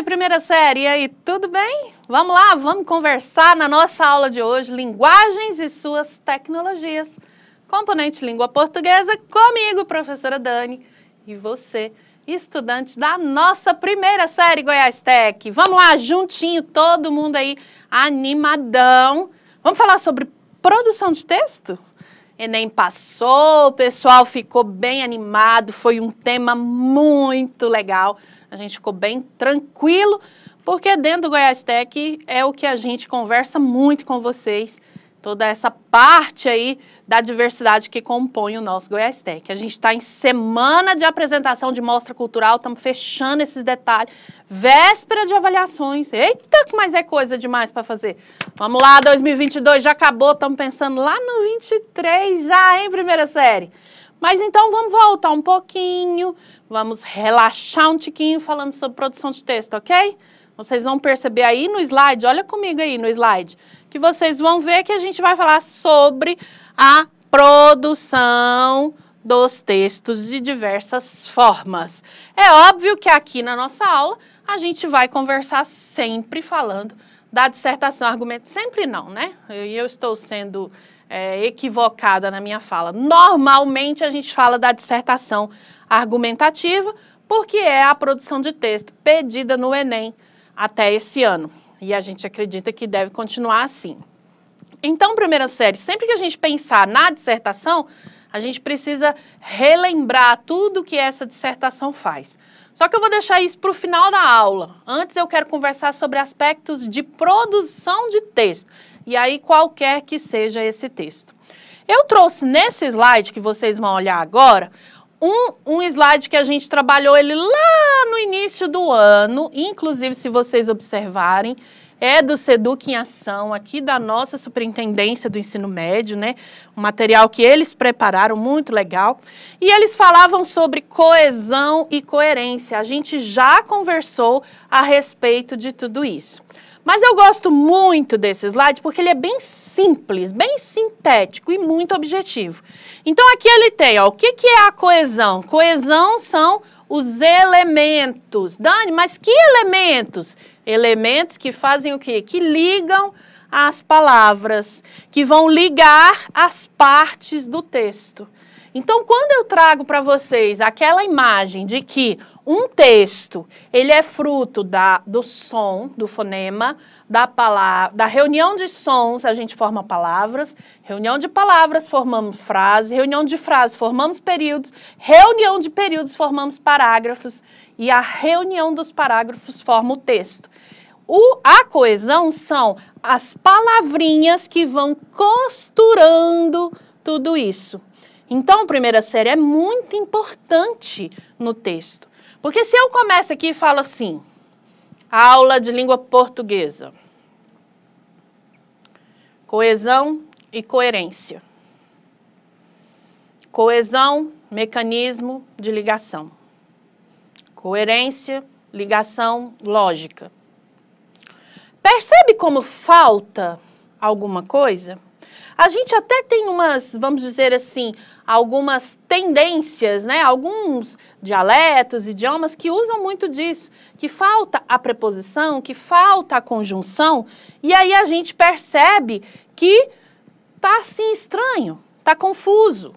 Oi, primeira série, e aí, tudo bem? Vamos lá, vamos conversar na nossa aula de hoje, linguagens e suas tecnologias. Componente língua portuguesa, comigo, professora Dani, e você, estudante da nossa primeira série Goiás Tech. Vamos lá, juntinho, todo mundo aí animadão. Vamos falar sobre produção de texto? Enem passou, o pessoal ficou bem animado, foi um tema muito legal. A gente ficou bem tranquilo, porque dentro do Goiás Tech é o que a gente conversa muito com vocês, toda essa parte aí da diversidade que compõe o nosso Goiás Tech. A gente está em semana de apresentação de mostra cultural, estamos fechando esses detalhes, véspera de avaliações. Eita, mas é coisa demais para fazer. Vamos lá, 2022 já acabou, estamos pensando lá no 23 já, em primeira série. Mas então vamos voltar um pouquinho, vamos relaxar um tiquinho falando sobre produção de texto, ok? Vocês vão perceber aí no slide, olha comigo aí no slide, que vocês vão ver que a gente vai falar sobre a produção dos textos de diversas formas. É óbvio que aqui na nossa aula a gente vai conversar sempre falando da dissertação, argumento, sempre não, né? Eu, eu estou sendo é, equivocada na minha fala. Normalmente a gente fala da dissertação argumentativa, porque é a produção de texto pedida no Enem até esse ano. E a gente acredita que deve continuar assim. Então, primeira série, sempre que a gente pensar na dissertação, a gente precisa relembrar tudo que essa dissertação faz. Só que eu vou deixar isso para o final da aula. Antes eu quero conversar sobre aspectos de produção de texto, e aí qualquer que seja esse texto. Eu trouxe nesse slide que vocês vão olhar agora, um, um slide que a gente trabalhou ele lá no início do ano, inclusive se vocês observarem, é do SEDUC em Ação, aqui da nossa Superintendência do Ensino Médio, né? Um material que eles prepararam, muito legal. E eles falavam sobre coesão e coerência. A gente já conversou a respeito de tudo isso. Mas eu gosto muito desse slide porque ele é bem simples, bem sintético e muito objetivo. Então aqui ele tem, ó, o que, que é a coesão? Coesão são os elementos. Dani, mas que elementos? Elementos que fazem o quê? Que ligam as palavras, que vão ligar as partes do texto. Então, quando eu trago para vocês aquela imagem de que um texto ele é fruto da, do som, do fonema, da palavra, da reunião de sons a gente forma palavras, reunião de palavras formamos frases, reunião de frases formamos períodos, reunião de períodos formamos parágrafos e a reunião dos parágrafos forma o texto. O, a coesão são as palavrinhas que vão costurando tudo isso. Então, a primeira série é muito importante no texto. Porque se eu começo aqui e falo assim, aula de língua portuguesa, coesão e coerência. Coesão, mecanismo de ligação. Coerência, ligação lógica. Percebe como falta alguma coisa? A gente até tem umas, vamos dizer assim, algumas tendências, né? Alguns dialetos, idiomas que usam muito disso, que falta a preposição, que falta a conjunção, e aí a gente percebe que tá assim estranho, tá confuso,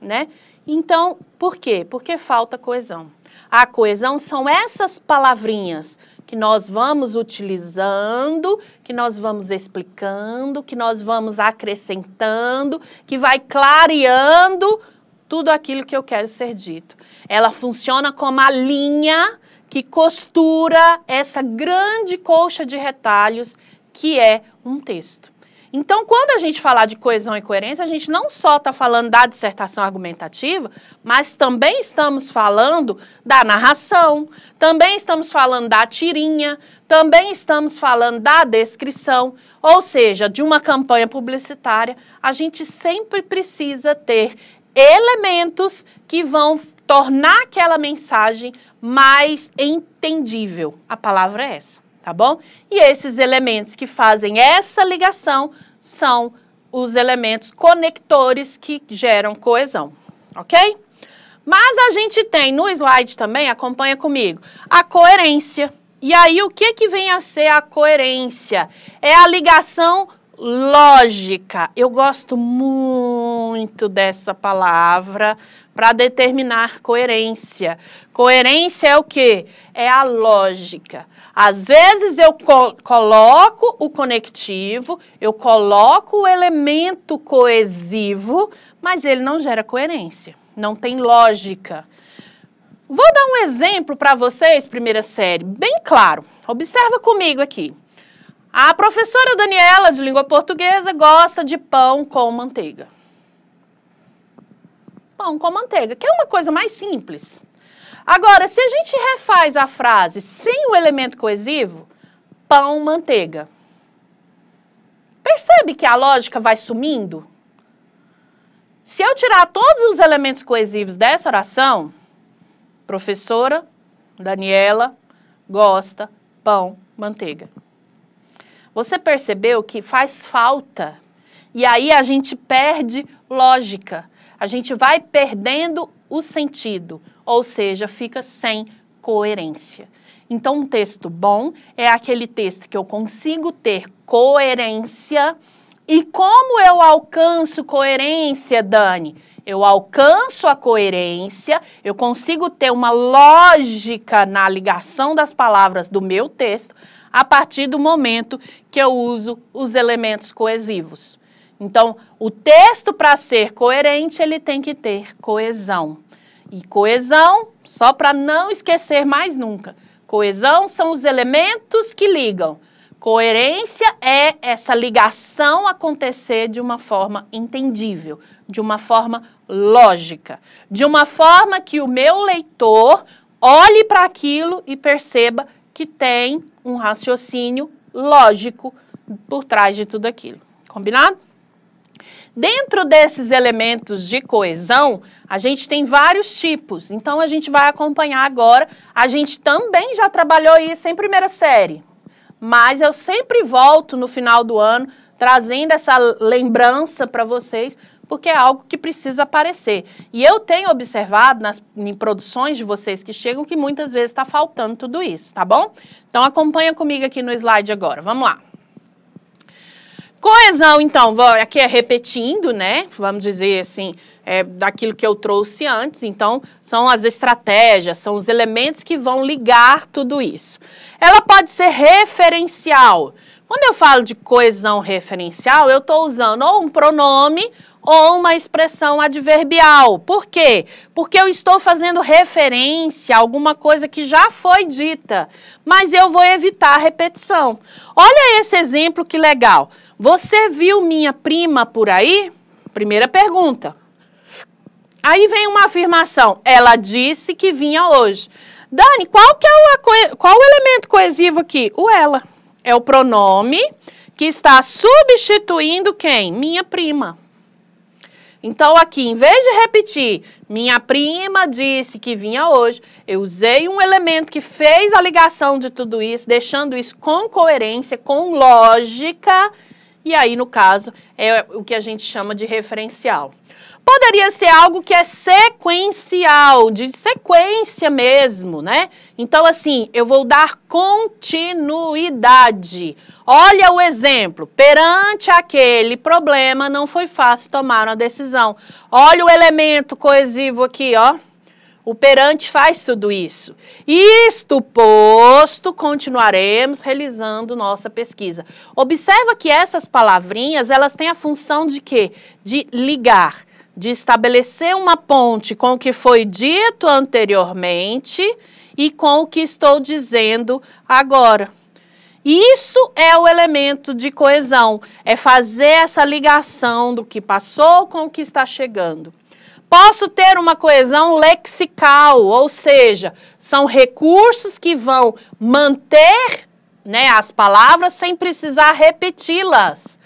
né? Então, por quê? Porque falta coesão a coesão são essas palavrinhas que nós vamos utilizando, que nós vamos explicando, que nós vamos acrescentando, que vai clareando tudo aquilo que eu quero ser dito. Ela funciona como a linha que costura essa grande colcha de retalhos que é um texto. Então, quando a gente falar de coesão e coerência, a gente não só está falando da dissertação argumentativa, mas também estamos falando da narração, também estamos falando da tirinha, também estamos falando da descrição, ou seja, de uma campanha publicitária, a gente sempre precisa ter elementos que vão tornar aquela mensagem mais entendível. A palavra é essa, tá bom? E esses elementos que fazem essa ligação são os elementos conectores que geram coesão, ok? Mas a gente tem no slide também, acompanha comigo, a coerência. E aí o que, que vem a ser a coerência? É a ligação lógica. Eu gosto muito dessa palavra para determinar coerência. Coerência é o que? É a lógica. Às vezes eu co coloco o conectivo, eu coloco o elemento coesivo, mas ele não gera coerência, não tem lógica. Vou dar um exemplo para vocês, primeira série, bem claro. Observa comigo aqui. A professora Daniela, de língua portuguesa, gosta de pão com manteiga. Pão com manteiga, que é uma coisa mais simples. Agora, se a gente refaz a frase sem o elemento coesivo, pão, manteiga. Percebe que a lógica vai sumindo? Se eu tirar todos os elementos coesivos dessa oração, professora Daniela gosta pão, manteiga. Você percebeu que faz falta. E aí a gente perde lógica. A gente vai perdendo o sentido, ou seja, fica sem coerência. Então, um texto bom é aquele texto que eu consigo ter coerência. E como eu alcanço coerência, Dani? Eu alcanço a coerência, eu consigo ter uma lógica na ligação das palavras do meu texto a partir do momento que eu uso os elementos coesivos. Então, o texto para ser coerente, ele tem que ter coesão. E coesão, só para não esquecer mais nunca, coesão são os elementos que ligam. Coerência é essa ligação acontecer de uma forma entendível, de uma forma lógica, de uma forma que o meu leitor olhe para aquilo e perceba que tem um raciocínio lógico por trás de tudo aquilo. Combinado? Dentro desses elementos de coesão, a gente tem vários tipos. Então a gente vai acompanhar agora. A gente também já trabalhou isso em primeira série. Mas eu sempre volto no final do ano trazendo essa lembrança para vocês porque é algo que precisa aparecer. E eu tenho observado nas em produções de vocês que chegam que muitas vezes está faltando tudo isso, tá bom? Então acompanha comigo aqui no slide agora. Vamos lá. Coesão, então, vou, aqui é repetindo, né? Vamos dizer assim, é, daquilo que eu trouxe antes. Então, são as estratégias, são os elementos que vão ligar tudo isso. Ela pode ser referencial. Quando eu falo de coesão referencial, eu estou usando ou um pronome ou uma expressão adverbial. Por quê? Porque eu estou fazendo referência a alguma coisa que já foi dita, mas eu vou evitar a repetição. Olha esse exemplo que legal. Você viu minha prima por aí? Primeira pergunta. Aí vem uma afirmação. Ela disse que vinha hoje. Dani, qual que é o, qual o elemento coesivo aqui? O ela. É o pronome que está substituindo quem? Minha prima. Então, aqui, em vez de repetir, minha prima disse que vinha hoje, eu usei um elemento que fez a ligação de tudo isso, deixando isso com coerência, com lógica, e aí, no caso, é o que a gente chama de referencial poderia ser algo que é sequencial, de sequência mesmo, né? Então, assim, eu vou dar continuidade. Olha o exemplo. Perante aquele problema, não foi fácil tomar uma decisão. Olha o elemento coesivo aqui, ó. O perante faz tudo isso. Isto posto, continuaremos realizando nossa pesquisa. Observa que essas palavrinhas, elas têm a função de quê? De ligar de estabelecer uma ponte com o que foi dito anteriormente e com o que estou dizendo agora. Isso é o elemento de coesão, é fazer essa ligação do que passou com o que está chegando. Posso ter uma coesão lexical, ou seja, são recursos que vão manter né, as palavras sem precisar repeti-las.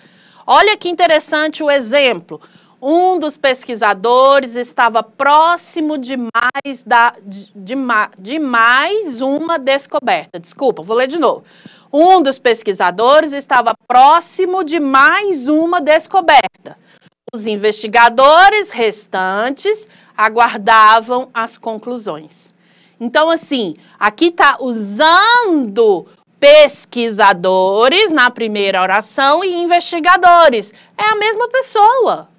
Olha que interessante o exemplo. Um dos pesquisadores estava próximo demais da, de, de, de mais uma descoberta. Desculpa, vou ler de novo. Um dos pesquisadores estava próximo de mais uma descoberta. Os investigadores restantes aguardavam as conclusões. Então, assim, aqui está usando pesquisadores na primeira oração e investigadores. É a mesma pessoa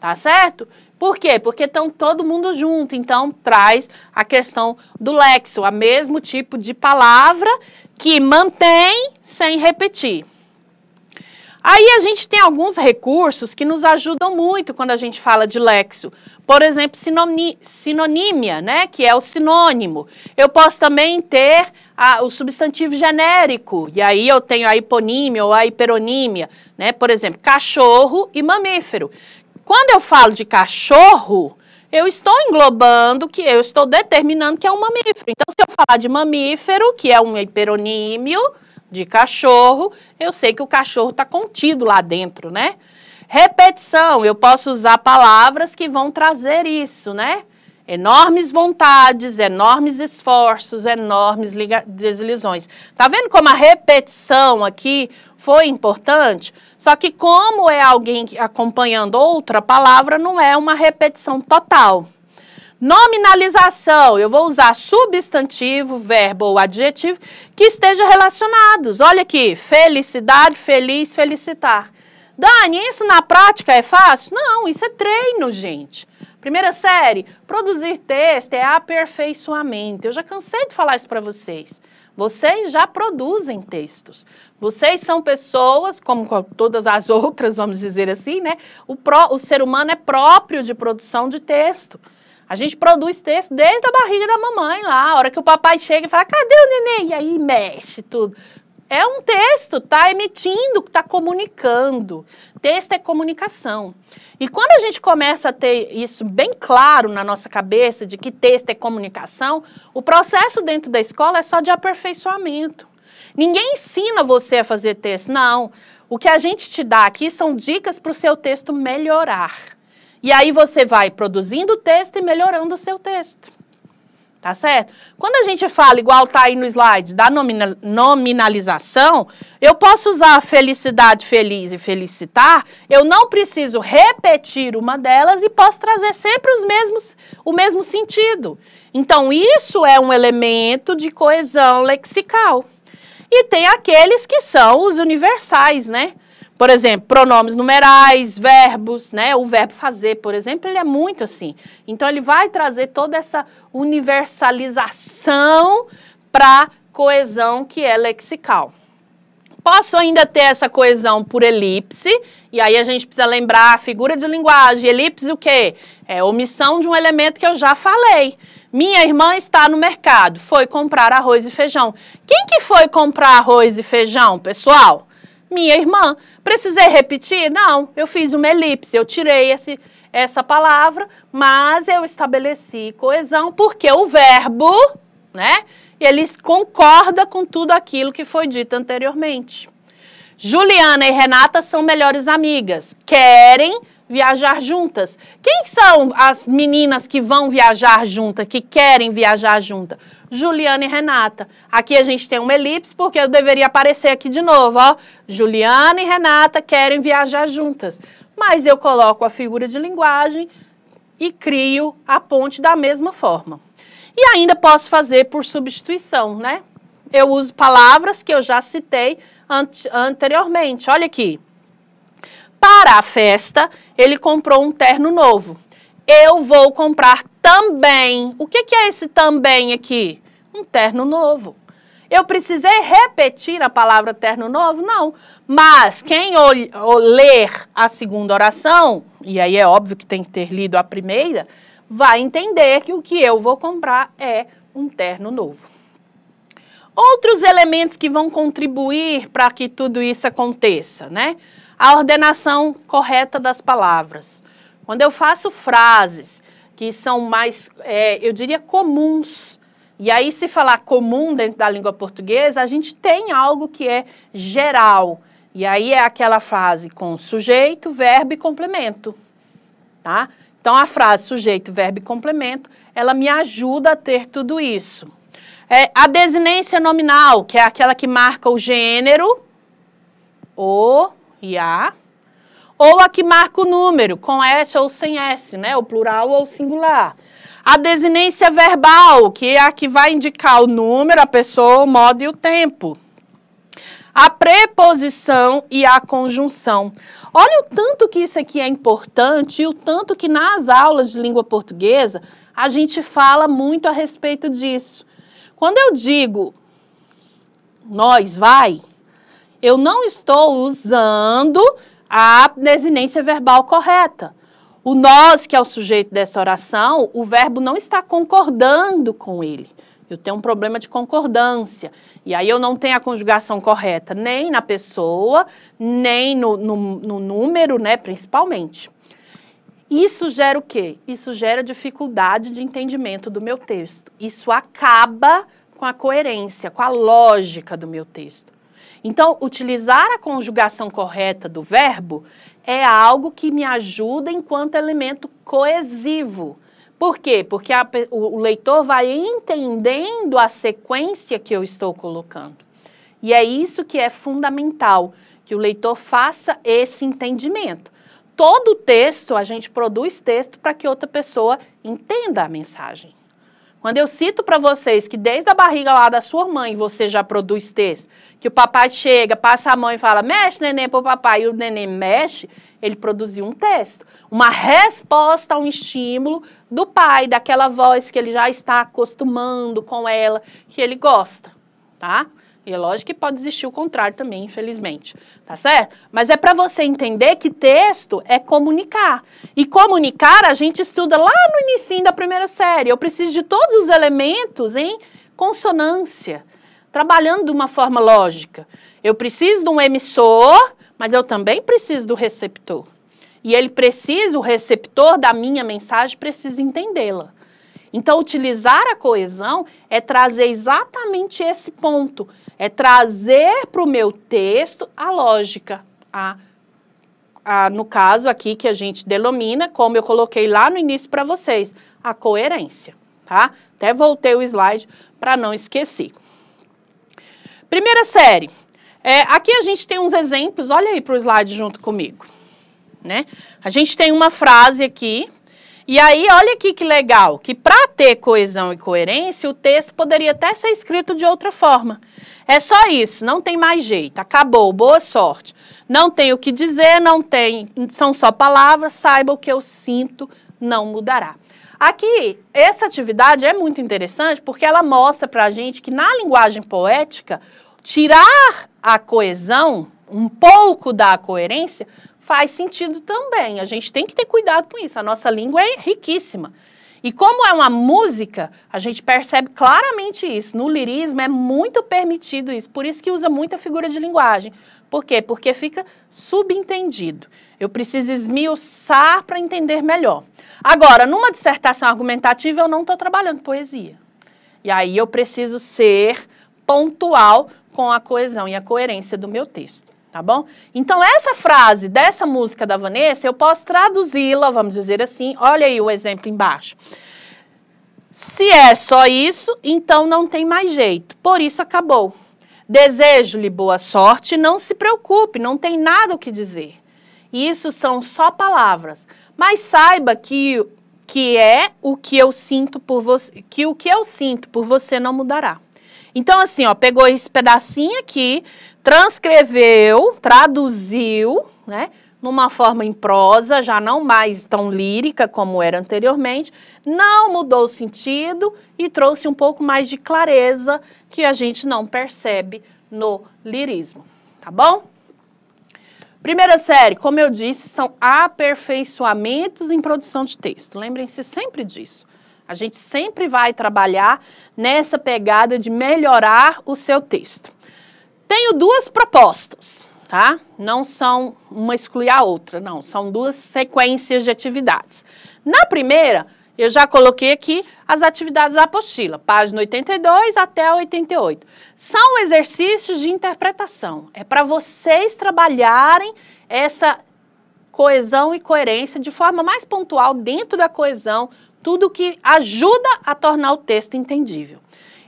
tá certo? Por quê? Porque estão todo mundo junto, então traz a questão do lexo, a mesmo tipo de palavra que mantém sem repetir. Aí a gente tem alguns recursos que nos ajudam muito quando a gente fala de lexo. Por exemplo, sinonímia, né, que é o sinônimo. Eu posso também ter a, o substantivo genérico, e aí eu tenho a hiponímia ou a hiperonímia, né? Por exemplo, cachorro e mamífero. Quando eu falo de cachorro, eu estou englobando que eu estou determinando que é um mamífero. Então, se eu falar de mamífero, que é um hiperonímio de cachorro, eu sei que o cachorro está contido lá dentro, né? Repetição, eu posso usar palavras que vão trazer isso, né? Enormes vontades, enormes esforços, enormes desilusões. Tá vendo como a repetição aqui foi importante? Só que como é alguém acompanhando outra palavra, não é uma repetição total. Nominalização, eu vou usar substantivo, verbo ou adjetivo que esteja relacionados. Olha aqui, felicidade, feliz, felicitar. Dani, isso na prática é fácil? Não, isso é treino, gente. Primeira série, produzir texto é aperfeiçoamento. Eu já cansei de falar isso para vocês. Vocês já produzem textos. Vocês são pessoas, como todas as outras, vamos dizer assim, né? O, pró, o ser humano é próprio de produção de texto. A gente produz texto desde a barriga da mamãe lá, a hora que o papai chega e fala, cadê o neném? E aí mexe tudo. É um texto, está emitindo, está comunicando. Texto é comunicação. E quando a gente começa a ter isso bem claro na nossa cabeça, de que texto é comunicação, o processo dentro da escola é só de aperfeiçoamento. Ninguém ensina você a fazer texto, não. O que a gente te dá aqui são dicas para o seu texto melhorar. E aí você vai produzindo o texto e melhorando o seu texto. Tá certo? Quando a gente fala, igual tá aí no slide, da nominalização, eu posso usar felicidade, feliz e felicitar, eu não preciso repetir uma delas e posso trazer sempre os mesmos, o mesmo sentido. Então, isso é um elemento de coesão lexical. E tem aqueles que são os universais, né? Por exemplo, pronomes numerais, verbos, né? O verbo fazer, por exemplo, ele é muito assim. Então ele vai trazer toda essa universalização para coesão que é lexical. Posso ainda ter essa coesão por elipse, e aí a gente precisa lembrar a figura de linguagem. Elipse o quê? É omissão de um elemento que eu já falei. Minha irmã está no mercado, foi comprar arroz e feijão. Quem que foi comprar arroz e feijão, pessoal? minha irmã. Precisei repetir? Não, eu fiz uma elipse, eu tirei esse, essa palavra, mas eu estabeleci coesão porque o verbo, né, ele concorda com tudo aquilo que foi dito anteriormente. Juliana e Renata são melhores amigas, querem viajar juntas. Quem são as meninas que vão viajar juntas, que querem viajar juntas? Juliana e Renata. Aqui a gente tem uma elipse, porque eu deveria aparecer aqui de novo, ó. Juliana e Renata querem viajar juntas. Mas eu coloco a figura de linguagem e crio a ponte da mesma forma. E ainda posso fazer por substituição, né? Eu uso palavras que eu já citei anteriormente. Olha aqui. Para a festa, ele comprou um terno novo eu vou comprar também. O que, que é esse também aqui? Um terno novo. Eu precisei repetir a palavra terno novo? Não. Mas quem ler a segunda oração, e aí é óbvio que tem que ter lido a primeira, vai entender que o que eu vou comprar é um terno novo. Outros elementos que vão contribuir para que tudo isso aconteça, né? A ordenação correta das palavras. Quando eu faço frases que são mais, é, eu diria, comuns, e aí se falar comum dentro da língua portuguesa, a gente tem algo que é geral. E aí é aquela frase com sujeito, verbo e complemento, tá? Então a frase sujeito, verbo e complemento, ela me ajuda a ter tudo isso. É, a desinência nominal, que é aquela que marca o gênero, o e a, ou a que marca o número, com S ou sem S, né? O plural ou singular. A desinência verbal, que é a que vai indicar o número, a pessoa, o modo e o tempo. A preposição e a conjunção. Olha o tanto que isso aqui é importante e o tanto que nas aulas de língua portuguesa a gente fala muito a respeito disso. Quando eu digo nós vai, eu não estou usando a abnesinência verbal correta. O nós, que é o sujeito dessa oração, o verbo não está concordando com ele. Eu tenho um problema de concordância. E aí eu não tenho a conjugação correta, nem na pessoa, nem no, no, no número, né, principalmente. Isso gera o quê? Isso gera dificuldade de entendimento do meu texto. Isso acaba com a coerência, com a lógica do meu texto. Então, utilizar a conjugação correta do verbo é algo que me ajuda enquanto elemento coesivo. Por quê? Porque a, o leitor vai entendendo a sequência que eu estou colocando. E é isso que é fundamental, que o leitor faça esse entendimento. Todo texto, a gente produz texto para que outra pessoa entenda a mensagem. Quando eu cito para vocês que desde a barriga lá da sua mãe você já produz texto, que o papai chega, passa a mão e fala, mexe neném pro papai, e o neném mexe, ele produziu um texto, uma resposta a um estímulo do pai, daquela voz que ele já está acostumando com ela, que ele gosta, tá? E é lógico que pode existir o contrário também, infelizmente, tá certo? Mas é para você entender que texto é comunicar. E comunicar a gente estuda lá no início da primeira série. Eu preciso de todos os elementos em consonância, trabalhando de uma forma lógica. Eu preciso de um emissor, mas eu também preciso do receptor. E ele precisa, o receptor da minha mensagem precisa entendê-la. Então, utilizar a coesão é trazer exatamente esse ponto é trazer para o meu texto a lógica, a, a, no caso aqui que a gente denomina, como eu coloquei lá no início para vocês, a coerência, tá? Até voltei o slide para não esquecer. Primeira série. É, aqui a gente tem uns exemplos, olha aí para o slide junto comigo. Né? A gente tem uma frase aqui, e aí, olha aqui que legal, que para ter coesão e coerência, o texto poderia até ser escrito de outra forma. É só isso, não tem mais jeito, acabou, boa sorte. Não tem o que dizer, não tem, são só palavras, saiba o que eu sinto, não mudará. Aqui, essa atividade é muito interessante porque ela mostra para a gente que na linguagem poética, tirar a coesão, um pouco da coerência, faz sentido também. A gente tem que ter cuidado com isso. A nossa língua é riquíssima. E como é uma música, a gente percebe claramente isso. No lirismo é muito permitido isso, por isso que usa muita figura de linguagem. Por quê? Porque fica subentendido. Eu preciso esmiuçar para entender melhor. Agora, numa dissertação argumentativa, eu não estou trabalhando poesia. E aí eu preciso ser pontual com a coesão e a coerência do meu texto tá bom? Então, essa frase dessa música da Vanessa, eu posso traduzi-la, vamos dizer assim. Olha aí o exemplo embaixo. Se é só isso, então não tem mais jeito. Por isso acabou. Desejo-lhe boa sorte, não se preocupe, não tem nada o que dizer. Isso são só palavras. Mas saiba que que é o que eu sinto por você, que o que eu sinto por você não mudará. Então, assim, ó, pegou esse pedacinho aqui, transcreveu, traduziu, né? Numa forma em prosa, já não mais tão lírica como era anteriormente, não mudou o sentido e trouxe um pouco mais de clareza que a gente não percebe no lirismo, tá bom? Primeira série, como eu disse, são aperfeiçoamentos em produção de texto. Lembrem-se sempre disso. A gente sempre vai trabalhar nessa pegada de melhorar o seu texto. Tenho duas propostas, tá? Não são uma excluir a outra, não. São duas sequências de atividades. Na primeira, eu já coloquei aqui as atividades da apostila, página 82 até 88. São exercícios de interpretação. É para vocês trabalharem essa coesão e coerência de forma mais pontual dentro da coesão tudo que ajuda a tornar o texto entendível.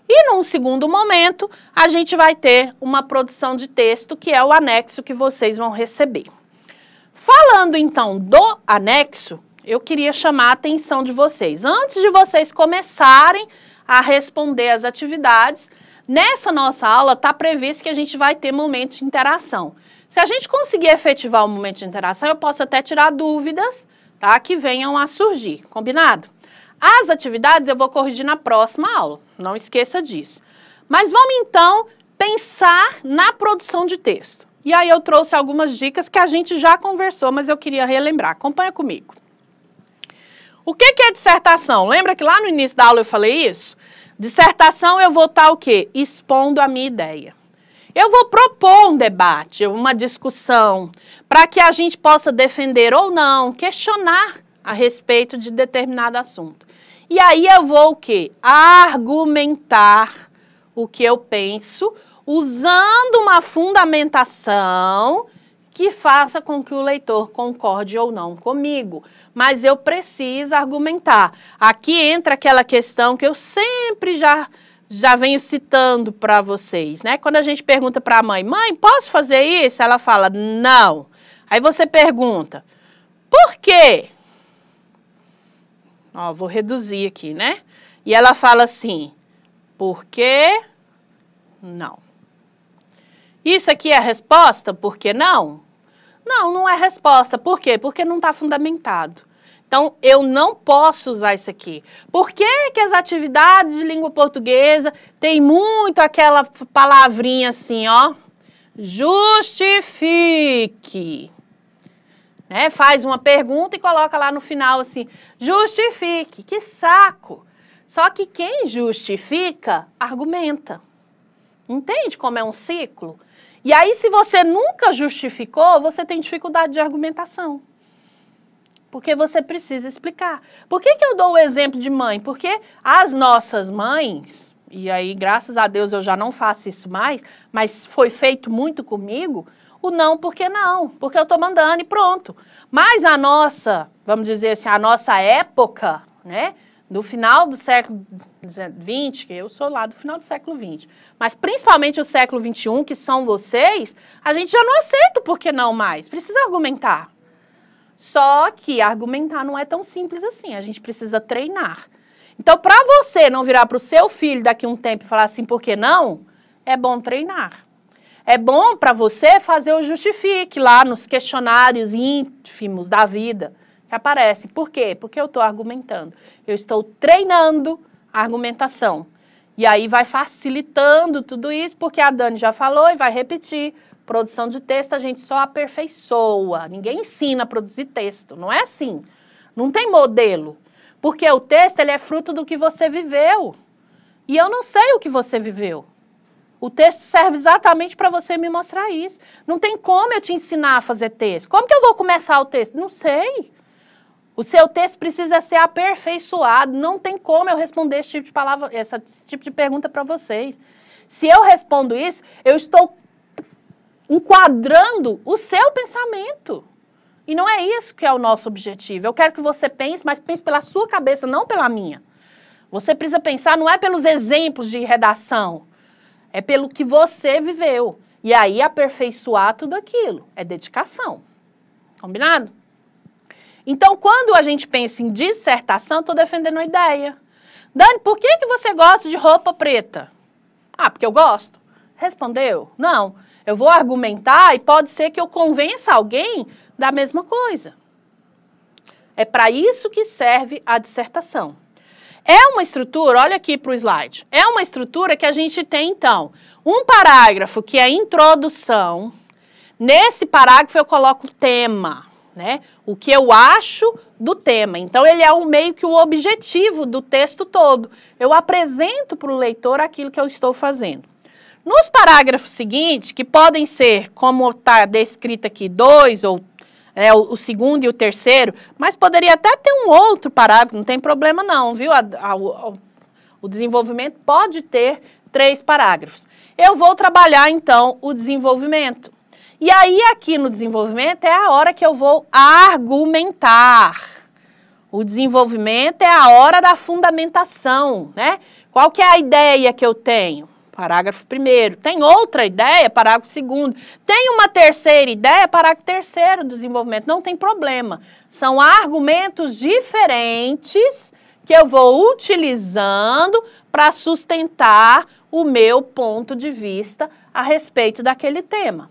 E num segundo momento, a gente vai ter uma produção de texto, que é o anexo que vocês vão receber. Falando então do anexo, eu queria chamar a atenção de vocês. Antes de vocês começarem a responder as atividades, nessa nossa aula está previsto que a gente vai ter momento de interação. Se a gente conseguir efetivar o momento de interação, eu posso até tirar dúvidas, tá? Que venham a surgir, combinado? As atividades eu vou corrigir na próxima aula, não esqueça disso. Mas vamos então pensar na produção de texto. E aí eu trouxe algumas dicas que a gente já conversou, mas eu queria relembrar. Acompanha comigo. O que, é dissertação? Lembra que lá no início da aula eu falei isso? Dissertação eu vou estar tá o quê? Expondo a minha ideia. Eu vou propor um debate, uma discussão, para que a gente possa defender ou não, questionar a respeito de determinado assunto. E aí eu vou o quê? Argumentar o que eu penso usando uma fundamentação que faça com que o leitor concorde ou não comigo. Mas eu preciso argumentar. Aqui entra aquela questão que eu sempre já já venho citando para vocês, né? Quando a gente pergunta para a mãe: "Mãe, posso fazer isso?" Ela fala: "Não". Aí você pergunta: "Por quê?" Ó, vou reduzir aqui, né? E ela fala assim, porque não. Isso aqui é a resposta, por que não? Não, não é resposta. Por quê? Porque não está fundamentado. Então, eu não posso usar isso aqui. Por que, que as atividades de língua portuguesa têm muito aquela palavrinha assim, ó? Justifique. Né? Faz uma pergunta e coloca lá no final assim: justifique. Que saco! Só que quem justifica, argumenta. Entende como é um ciclo? E aí, se você nunca justificou, você tem dificuldade de argumentação. Porque você precisa explicar. Por que, que eu dou o exemplo de mãe? Porque as nossas mães, e aí, graças a Deus, eu já não faço isso mais, mas foi feito muito comigo o não porque não, porque eu estou mandando e pronto. Mas a nossa, vamos dizer assim, a nossa época, né? No final do século XX, que eu sou lá do final do século XX, mas principalmente o século XXI, que são vocês, a gente já não aceita o porquê não mais. Precisa argumentar. Só que argumentar não é tão simples assim, a gente precisa treinar. Então, para você não virar para o seu filho daqui a um tempo e falar assim, por que não? É bom treinar. É bom para você fazer o justifique lá nos questionários ínfimos da vida que aparece. Por quê? Porque eu estou argumentando. Eu estou treinando a argumentação. E aí vai facilitando tudo isso, porque a Dani já falou e vai repetir. Produção de texto a gente só aperfeiçoa. Ninguém ensina a produzir texto. Não é assim. Não tem modelo. Porque o texto ele é fruto do que você viveu. E eu não sei o que você viveu. O texto serve exatamente para você me mostrar isso. Não tem como eu te ensinar a fazer texto. Como que eu vou começar o texto? Não sei. O seu texto precisa ser aperfeiçoado. Não tem como eu responder esse tipo de palavra, esse tipo de pergunta para vocês. Se eu respondo isso, eu estou enquadrando o seu pensamento. E não é isso que é o nosso objetivo. Eu quero que você pense, mas pense pela sua cabeça, não pela minha. Você precisa pensar não é pelos exemplos de redação, é pelo que você viveu. E aí aperfeiçoar tudo aquilo. É dedicação. Combinado? Então, quando a gente pensa em dissertação, estou defendendo a ideia. Dani, por que, que você gosta de roupa preta? Ah, porque eu gosto. Respondeu? Não. Eu vou argumentar e pode ser que eu convença alguém da mesma coisa. É para isso que serve a dissertação. É uma estrutura, olha aqui para o slide, é uma estrutura que a gente tem, então, um parágrafo que é introdução. Nesse parágrafo eu coloco o tema, né? O que eu acho do tema. Então, ele é um meio que o objetivo do texto todo. Eu apresento para o leitor aquilo que eu estou fazendo. Nos parágrafos seguintes, que podem ser, como está descrito aqui, dois ou é, o, o, segundo e o terceiro, mas poderia até ter um outro parágrafo, não tem problema não, viu? A, a, o, o desenvolvimento pode ter três parágrafos. Eu vou trabalhar então o desenvolvimento. E aí, aqui no desenvolvimento, é a hora que eu vou argumentar. O desenvolvimento é a hora da fundamentação, né? Qual que é a ideia que eu tenho? Parágrafo primeiro Tem outra ideia? Parágrafo segundo Tem uma terceira ideia? Parágrafo terceiro do desenvolvimento. Não tem problema. São argumentos diferentes que eu vou utilizando para sustentar o meu ponto de vista a respeito daquele tema.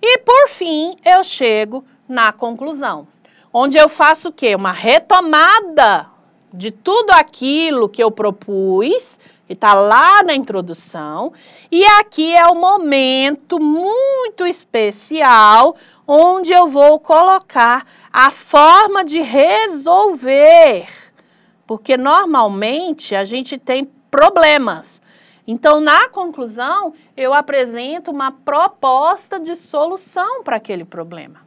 E por fim, eu chego na conclusão, onde eu faço o quê? Uma retomada de tudo aquilo que eu propus está lá na introdução. E aqui é o momento muito especial onde eu vou colocar a forma de resolver. Porque normalmente a gente tem problemas. Então, na conclusão, eu apresento uma proposta de solução para aquele problema.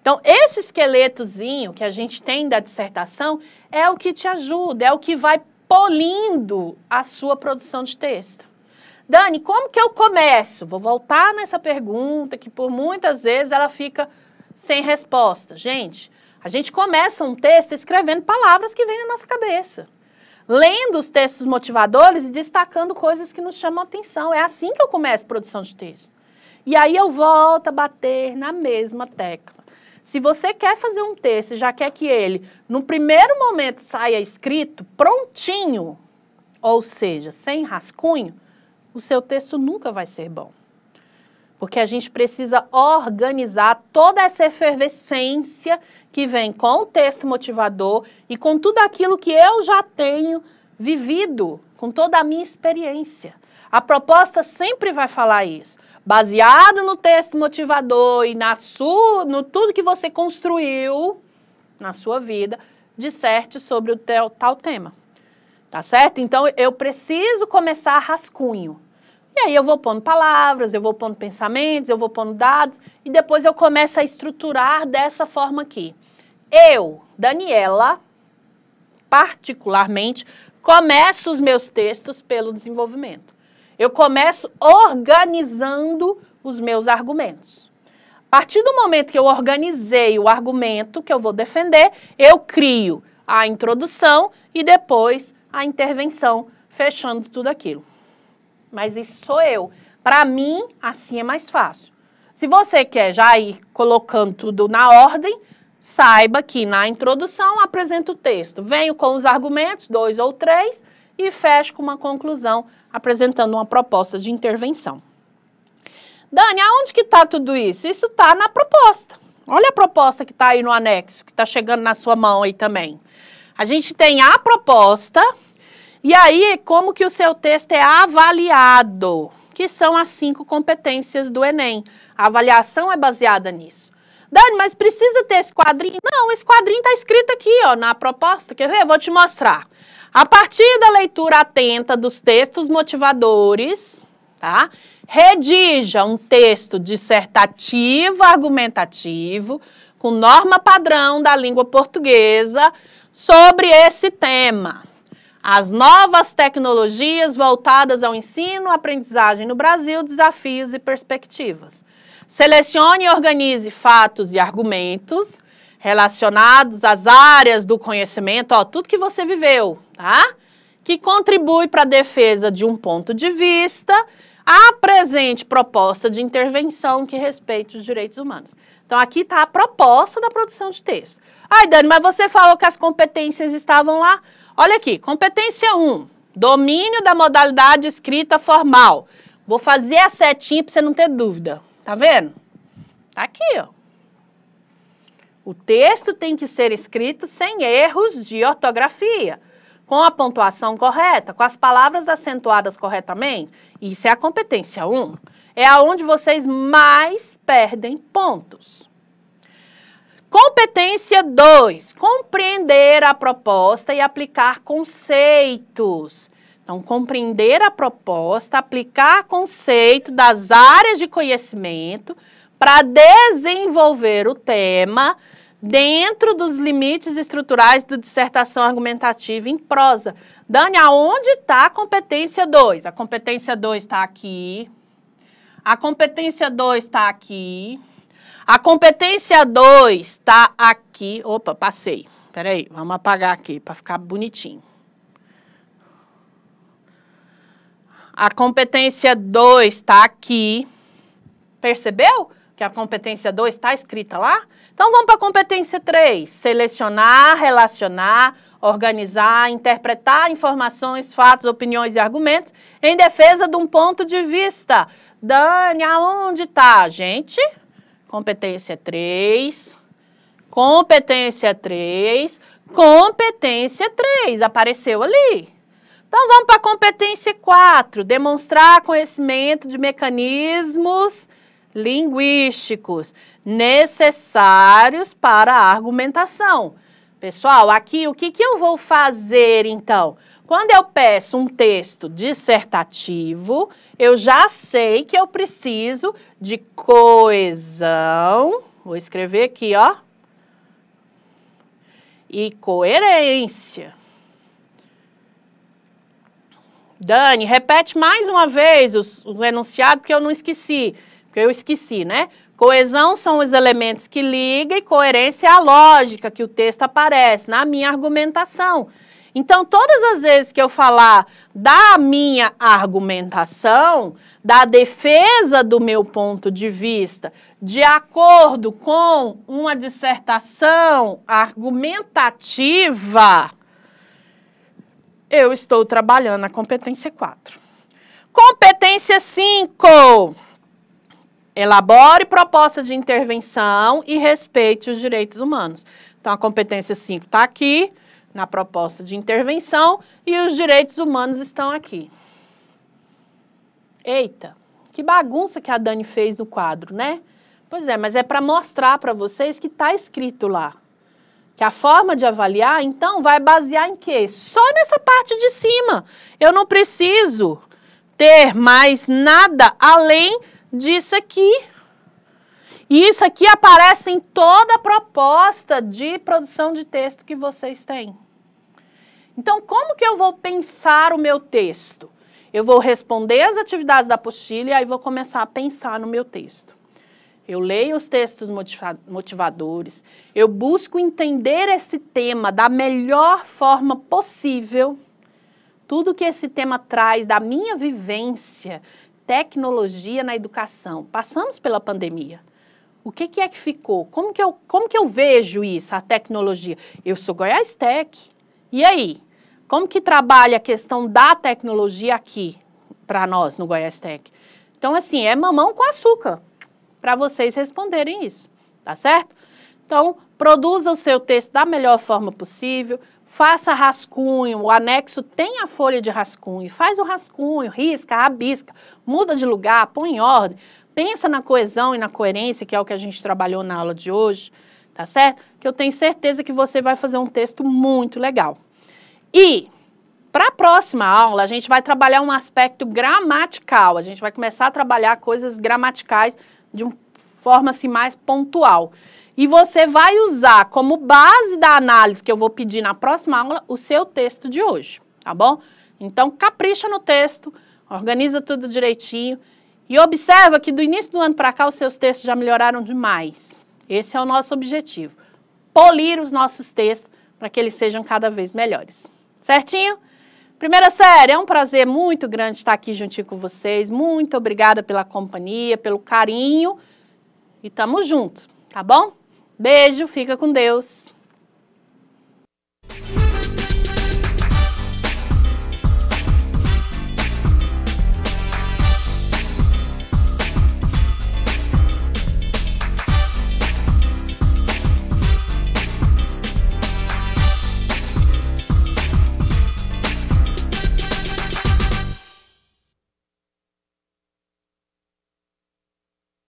Então, esse esqueletozinho que a gente tem da dissertação é o que te ajuda, é o que vai polindo a sua produção de texto. Dani, como que eu começo? Vou voltar nessa pergunta que por muitas vezes ela fica sem resposta. Gente, a gente começa um texto escrevendo palavras que vêm na nossa cabeça, lendo os textos motivadores e destacando coisas que nos chamam a atenção. É assim que eu começo a produção de texto. E aí eu volto a bater na mesma tecla. Se você quer fazer um texto, já quer que ele, no primeiro momento, saia escrito, prontinho, ou seja, sem rascunho, o seu texto nunca vai ser bom. Porque a gente precisa organizar toda essa efervescência que vem com o texto motivador e com tudo aquilo que eu já tenho vivido, com toda a minha experiência. A proposta sempre vai falar isso baseado no texto motivador e na sua, no tudo que você construiu na sua vida, disserte sobre o teu, tal tema. Tá certo? Então eu preciso começar rascunho. E aí eu vou pondo palavras, eu vou pondo pensamentos, eu vou pondo dados e depois eu começo a estruturar dessa forma aqui. Eu, Daniela, particularmente, começo os meus textos pelo desenvolvimento. Eu começo organizando os meus argumentos. A partir do momento que eu organizei o argumento que eu vou defender, eu crio a introdução e depois a intervenção, fechando tudo aquilo. Mas isso sou eu. Para mim, assim é mais fácil. Se você quer já ir colocando tudo na ordem, saiba que na introdução apresento o texto, venho com os argumentos, dois ou três, e fecho com uma conclusão apresentando uma proposta de intervenção. Dani, aonde que está tudo isso? Isso está na proposta. Olha a proposta que está aí no anexo, que está chegando na sua mão aí também. A gente tem a proposta e aí é como que o seu texto é avaliado, que são as cinco competências do Enem. A avaliação é baseada nisso. Dani, mas precisa ter esse quadrinho? Não, esse quadrinho está escrito aqui, ó, na proposta. Quer ver? Eu vou te mostrar. A partir da leitura atenta dos textos motivadores, tá? Redija um texto dissertativo argumentativo com norma padrão da língua portuguesa sobre esse tema. As novas tecnologias voltadas ao ensino, aprendizagem no Brasil, desafios e perspectivas. Selecione e organize fatos e argumentos relacionados às áreas do conhecimento, ó, tudo que você viveu, tá? Que contribui para a defesa de um ponto de vista, apresente proposta de intervenção que respeite os direitos humanos. Então, aqui está a proposta da produção de texto. Ai, Dani, mas você falou que as competências estavam lá. Olha aqui, competência 1, domínio da modalidade escrita formal. Vou fazer a setinha para você não ter dúvida. Tá vendo? Tá aqui, ó. O texto tem que ser escrito sem erros de ortografia, com a pontuação correta, com as palavras acentuadas corretamente. Isso é a competência 1. É aonde vocês mais perdem pontos. Competência 2, compreender a proposta e aplicar conceitos. Então, compreender a proposta, aplicar conceito das áreas de conhecimento para desenvolver o tema dentro dos limites estruturais do dissertação argumentativa em prosa. Dani, aonde está a competência 2? A competência 2 está aqui. A competência 2 está aqui. A competência 2 está aqui. Opa, passei. Peraí, vamos apagar aqui para ficar bonitinho. A competência 2 está aqui. Percebeu? que a competência 2 está escrita lá. Então vamos para a competência 3: selecionar, relacionar, organizar, interpretar informações, fatos, opiniões e argumentos em defesa de um ponto de vista. Dani, aonde está, gente? Competência 3. Competência 3. Competência 3. Apareceu ali. Então vamos para a competência 4, demonstrar conhecimento de mecanismos linguísticos necessários para a argumentação. Pessoal, aqui o que, que eu vou fazer então? Quando eu peço um texto dissertativo, eu já sei que eu preciso de coesão. Vou escrever aqui, ó. E coerência. Dani, repete mais uma vez os, os enunciados, porque eu não esqueci. Porque eu esqueci, né? Coesão são os elementos que ligam e coerência é a lógica que o texto aparece na minha argumentação. Então, todas as vezes que eu falar da minha argumentação, da defesa do meu ponto de vista, de acordo com uma dissertação argumentativa, eu estou trabalhando a competência 4. Competência 5 Elabore proposta de intervenção e respeite os direitos humanos. Então, a competência 5 está aqui, na proposta de intervenção, e os direitos humanos estão aqui. Eita, que bagunça que a Dani fez no quadro, né? Pois é, mas é para mostrar para vocês que está escrito lá. Que a forma de avaliar, então, vai basear em quê? Só nessa parte de cima. Eu não preciso ter mais nada além disso aqui. E isso aqui aparece em toda a proposta de produção de texto que vocês têm. Então, como que eu vou pensar o meu texto? Eu vou responder as atividades da apostila e aí vou começar a pensar no meu texto. Eu leio os textos motivadores, eu busco entender esse tema da melhor forma possível. Tudo que esse tema traz da minha vivência, tecnologia na educação. Passamos pela pandemia. O que, que, é que ficou? Como que, eu, como que eu vejo isso, a tecnologia? Eu sou Goiás Tech. E aí? Como que trabalha a questão da tecnologia aqui, para nós, no Goiás Tech? Então, assim, é mamão com açúcar, para vocês responderem isso, tá certo? Então, produza o seu texto da melhor forma possível, faça rascunho, o anexo tem a folha de rascunho, faz o rascunho, risca, rabisca, muda de lugar, põe em ordem, pensa na coesão e na coerência, que é o que a gente trabalhou na aula de hoje, tá certo? Que eu tenho certeza que você vai fazer um texto muito legal. E para a próxima aula, a gente vai trabalhar um aspecto gramatical, a gente vai começar a trabalhar coisas gramaticais de uma forma assim mais pontual. E você vai usar como base da análise que eu vou pedir na próxima aula o seu texto de hoje, tá bom? Então, capricha no texto, organiza tudo direitinho e observa que do início do ano para cá os seus textos já melhoraram demais. Esse é o nosso objetivo, polir os nossos textos para que eles sejam cada vez melhores. Certinho? Primeira série, é um prazer muito grande estar aqui juntinho com vocês. Muito obrigada pela companhia, pelo carinho. E tamo junto, tá bom? Beijo, fica com Deus.